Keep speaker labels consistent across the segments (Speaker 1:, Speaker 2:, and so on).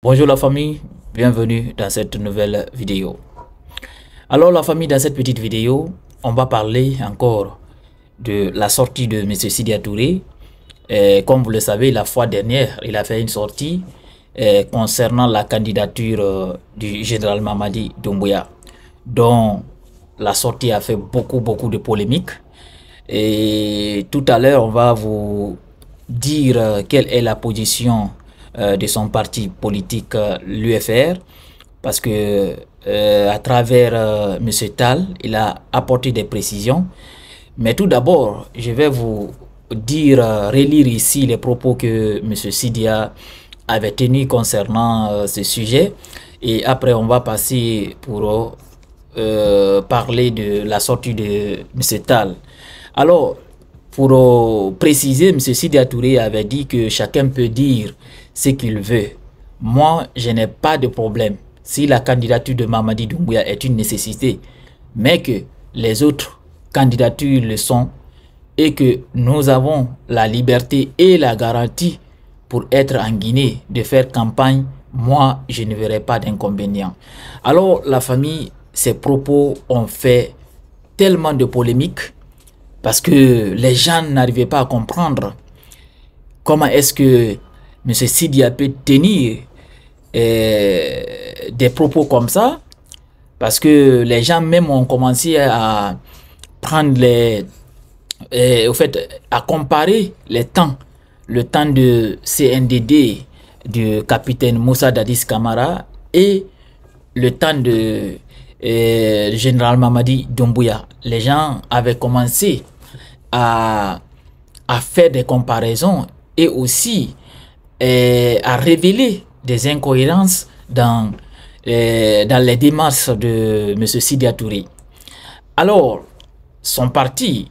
Speaker 1: Bonjour la famille, bienvenue dans cette nouvelle vidéo. Alors la famille, dans cette petite vidéo, on va parler encore de la sortie de M. Sidia Touré. Euh, comme vous le savez, la fois dernière, il a fait une sortie euh, concernant la candidature euh, du général Mamadi Doumbouya, dont la sortie a fait beaucoup, beaucoup de polémiques. Et tout à l'heure, on va vous dire quelle est la position euh, de son parti politique, euh, l'UFR, parce que euh, à travers M. Tal, il a apporté des précisions. Mais tout d'abord, je vais vous dire, relire ici les propos que M. Sidia avait tenus concernant ce sujet. Et après, on va passer pour parler de la sortie de M. Tal. Alors, pour préciser, M. Sidia Touré avait dit que chacun peut dire ce qu'il veut. Moi, je n'ai pas de problème si la candidature de Mamadi Doumbouya est une nécessité, mais que les autres candidatures le sont et que nous avons la liberté et la garantie pour être en Guinée, de faire campagne, moi, je ne verrai pas d'inconvénient. Alors, la famille, ces propos ont fait tellement de polémiques parce que les gens n'arrivaient pas à comprendre comment est-ce que M. a pu tenir euh, des propos comme ça, parce que les gens même ont commencé à prendre les... Euh, au fait, à comparer les temps, le temps de CNDD du capitaine Moussa Dadis Kamara et le temps de euh, général Mamadi Doumbouya. Les gens avaient commencé à, à faire des comparaisons et aussi a révélé des incohérences dans, euh, dans les démarches de M. Sidia Alors, son parti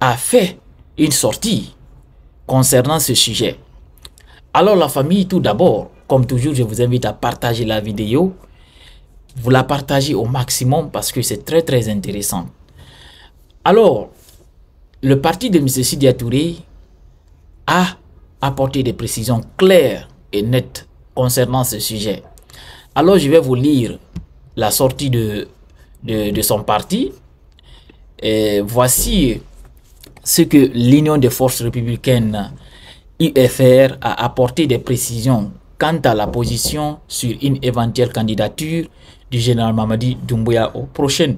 Speaker 1: a fait une sortie concernant ce sujet. Alors la famille, tout d'abord, comme toujours, je vous invite à partager la vidéo. Vous la partagez au maximum parce que c'est très très intéressant. Alors, le parti de M. Sidia a apporter des précisions claires et nettes concernant ce sujet. Alors je vais vous lire la sortie de, de, son parti. voici ce que l'Union des forces républicaines UFR a apporté des précisions quant à la position sur une éventuelle candidature du général Mamadi Doumbouya aux prochaines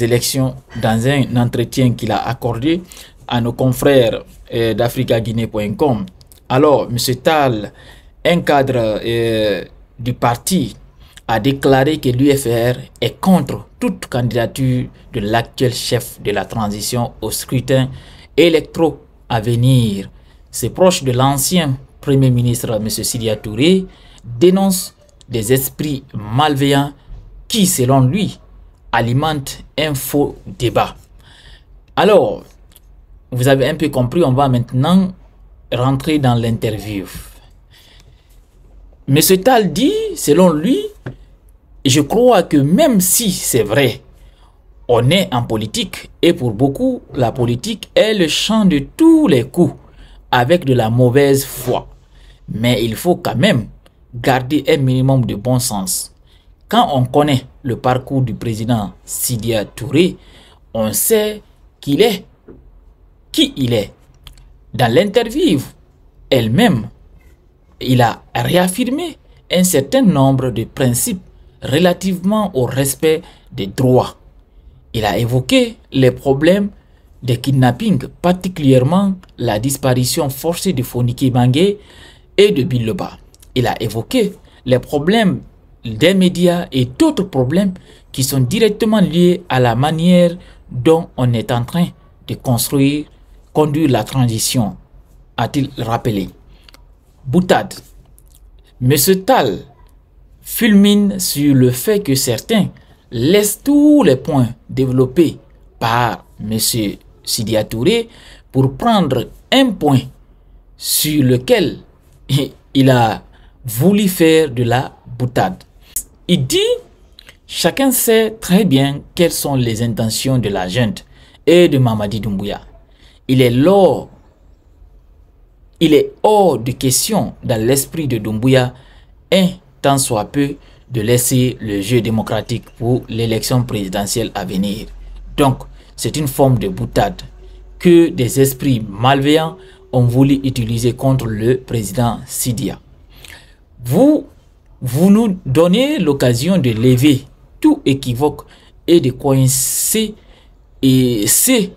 Speaker 1: élections dans un entretien qu'il a accordé à nos confrères eh, d'africaguinée.com. Alors, M. Tal, un cadre euh, du parti, a déclaré que l'UFR est contre toute candidature de l'actuel chef de la transition au scrutin électro à venir. Ses proches de l'ancien Premier ministre M. Sidia Touré dénonce des esprits malveillants qui, selon lui, alimentent un faux débat. Alors, vous avez un peu compris, on va maintenant rentrer dans l'interview. Mais ce Tal dit, selon lui, je crois que même si c'est vrai, on est en politique et pour beaucoup, la politique est le champ de tous les coups avec de la mauvaise foi. Mais il faut quand même garder un minimum de bon sens. Quand on connaît le parcours du président Sidia Touré, on sait qu'il est qui il est dans l'interview elle-même, il a réaffirmé un certain nombre de principes relativement au respect des droits. Il a évoqué les problèmes des kidnappings, particulièrement la disparition forcée de Foniki Bangé et de Biloba. Il a évoqué les problèmes des médias et d'autres problèmes qui sont directement liés à la manière dont on est en train de construire la transition, a-t-il rappelé. Boutade. Mais ce Tal fulmine sur le fait que certains laissent tous les points développés par M. Sidia Touré pour prendre un point sur lequel il a voulu faire de la boutade. Il dit, chacun sait très bien quelles sont les intentions de la gente et de Mamadi Doumbouya. Il est Il est hors de question dans l'esprit de Doumbouya, un tant soit peu, de laisser le jeu démocratique pour l'élection présidentielle à venir. Donc, c'est une forme de boutade que des esprits malveillants ont voulu utiliser contre le président Sidia. Vous, vous nous donnez l'occasion de lever tout équivoque et de coincer et c'est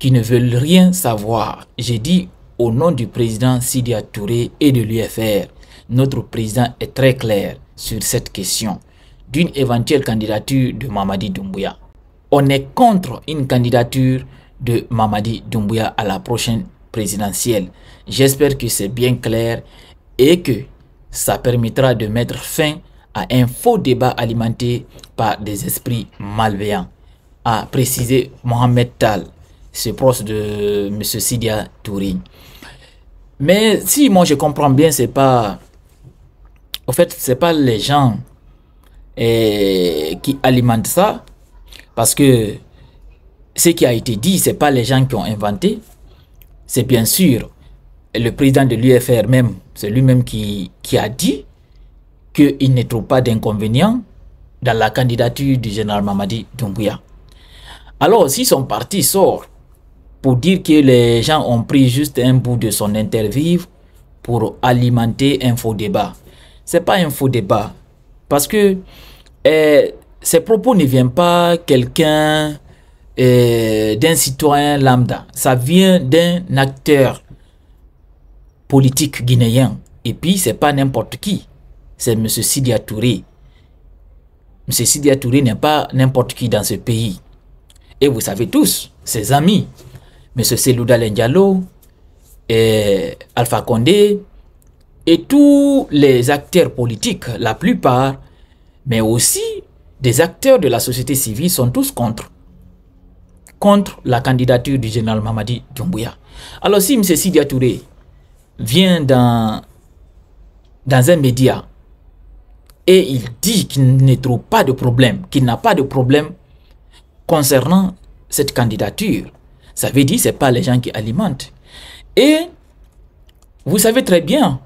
Speaker 1: qui ne veulent rien savoir. J'ai dit au nom du président Sidi Touré et de l'UFR, notre président est très clair sur cette question d'une éventuelle candidature de Mamadi Doumbouya. On est contre une candidature de Mamadi Doumbouya à la prochaine présidentielle. J'espère que c'est bien clair et que ça permettra de mettre fin à un faux débat alimenté par des esprits malveillants, a précisé Mohamed Tal c'est proche de M. Sidia Tourine. Mais si moi je comprends bien, c'est pas. Au fait, c'est pas les gens eh, qui alimentent ça. Parce que ce qui a été dit, c'est pas les gens qui ont inventé. C'est bien sûr le président de l'UFR même, c'est lui-même qui, qui a dit qu'il ne trouve pas d'inconvénient dans la candidature du général Mamadi Doumbouya. Alors, si son parti sort pour dire que les gens ont pris juste un bout de son interview pour alimenter un faux débat. C'est pas un faux débat parce que ces eh, propos ne viennent pas quelqu'un eh, d'un citoyen lambda. Ça vient d'un acteur politique guinéen. Et puis c'est pas n'importe qui. C'est M. Sidia Touré. M. Sidia Touré n'est pas n'importe qui dans ce pays. Et vous savez tous, ses amis, M. Selouda Lendialo, Alpha Condé, et tous les acteurs politiques, la plupart, mais aussi des acteurs de la société civile sont tous contre. Contre la candidature du général Mamadi Doumbouya. Alors si M. Sidia Touré vient dans, dans un média et il dit qu'il ne trouve pas de problème, qu'il n'a pas de problème concernant cette candidature, ça veut dire que ce pas les gens qui alimentent. Et vous savez très bien,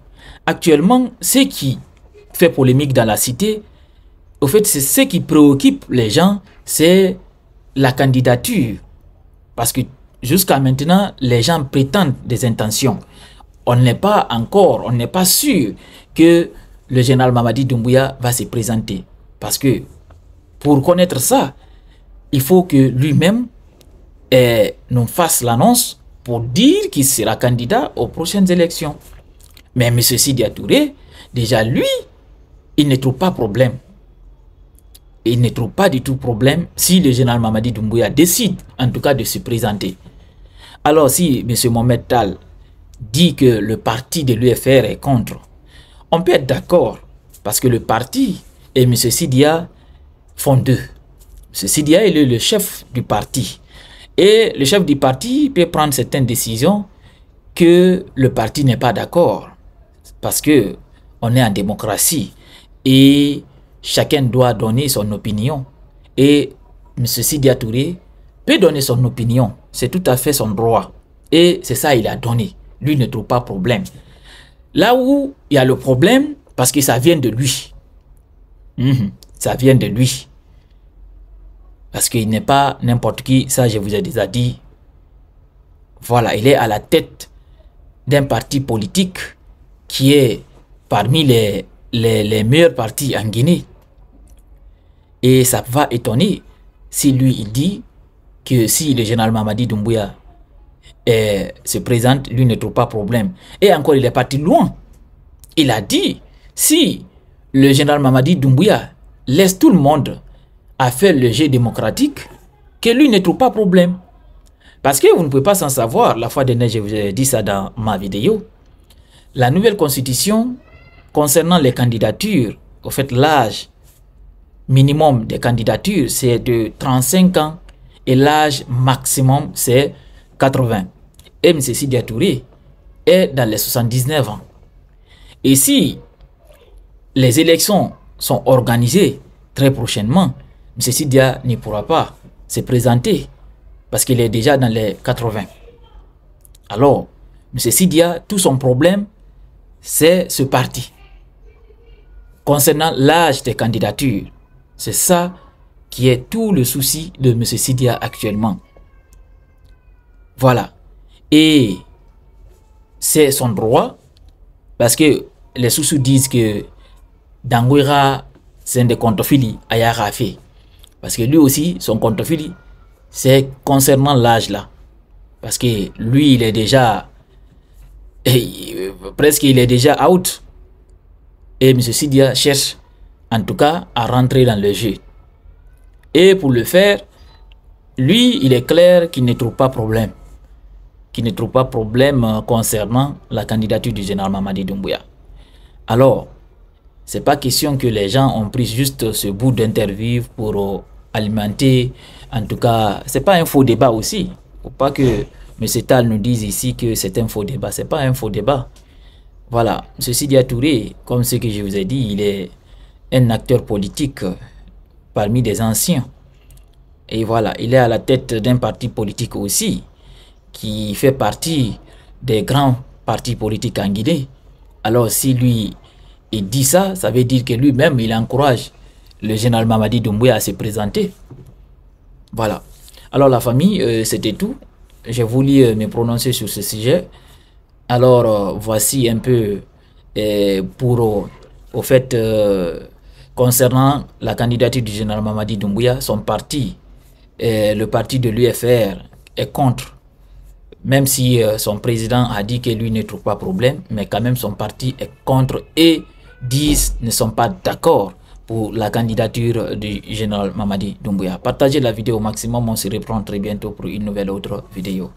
Speaker 1: actuellement, ce qui fait polémique dans la cité, au fait, c'est ce qui préoccupe les gens, c'est la candidature. Parce que jusqu'à maintenant, les gens prétendent des intentions. On n'est pas encore, on n'est pas sûr que le général Mamadi Doumbouya va se présenter. Parce que pour connaître ça, il faut que lui-même nous fasse l'annonce pour dire qu'il sera candidat aux prochaines élections. Mais M. Sidia Touré, déjà lui, il ne trouve pas problème. Il ne trouve pas du tout problème si le général Mamadi Doumbouya décide en tout cas de se présenter. Alors si M. Mohamed Tal dit que le parti de l'UFR est contre, on peut être d'accord parce que le parti et M. Sidia font deux. M. Sidia est le chef du parti. Et le chef du parti peut prendre certaines décisions que le parti n'est pas d'accord. Parce que on est en démocratie et chacun doit donner son opinion. Et M. sidiatouré peut donner son opinion. C'est tout à fait son droit. Et c'est ça il a donné. Lui ne trouve pas problème. Là où il y a le problème, parce que ça vient de lui. Mhm. ça vient de lui. Parce qu'il n'est pas n'importe qui, ça je vous ai déjà dit. Voilà, il est à la tête d'un parti politique qui est parmi les, les, meilleurs partis en Guinée. Et ça va étonner si lui, il dit que si le général Mamadi Doumbouya eh, se présente, lui ne trouve pas problème. Et encore, il est parti loin. Il a dit, si le général Mamadi Doumbouya laisse tout le monde a fait le jeu démocratique, que lui ne trouve pas problème. Parce que vous ne pouvez pas s'en savoir, la fois dernière, je vous ai dit ça dans ma vidéo, la nouvelle constitution concernant les candidatures, au fait l'âge minimum des candidatures, c'est de 35 ans et l'âge maximum, c'est 80. Et M. Sidia Touré est dans les 79 ans. Et si les élections sont organisées très prochainement, M. Sidia ne pourra pas se présenter parce qu'il est déjà dans les 80. Alors, M. Sidia, tout son problème, c'est ce parti. Concernant l'âge des candidatures, c'est ça qui est tout le souci de M. Sidia actuellement. Voilà. Et c'est son droit, parce que les sous disent que Dangouira c'est un des Ayara fait. Parce que lui aussi, son contre contrefilet, c'est concernant l'âge là. Parce que lui, il est déjà. Eh, presque, il est déjà out. Et M. Sidia cherche, en tout cas, à rentrer dans le jeu. Et pour le faire, lui, il est clair qu'il ne trouve pas problème. Qu'il ne trouve pas problème euh, concernant la candidature du général Mamadi Doumbouya. Alors, c'est pas question que les gens ont pris juste ce bout d'interview pour euh, alimenter. En tout cas, c'est pas un faux débat aussi. Faut pas que M. Tal nous dise ici que c'est un faux débat. C'est pas un faux débat. Voilà. Ceci dit, Touré, comme ce que je vous ai dit, il est un acteur politique parmi des anciens. Et voilà, il est à la tête d'un parti politique aussi, qui fait partie des grands partis politiques en Guinée. Alors si lui, il dit ça, ça veut dire que lui-même, il encourage le général Mamadi Doumbouya se présenté. Voilà. Alors la famille, euh, c'était tout. J'ai voulu euh, me prononcer sur ce sujet. Alors euh, voici un peu pour, au fait, concernant la candidature du général Mamadi Doumbouya, son parti, le parti de l'UFR, est contre. Même si son président a dit que lui ne trouve pas problème, mais quand même son parti est contre et 10 ne sont pas d'accord pour la candidature du général Mamadi Doumbouya. Partagez la vidéo au maximum, on se reprend très bientôt pour une nouvelle autre vidéo.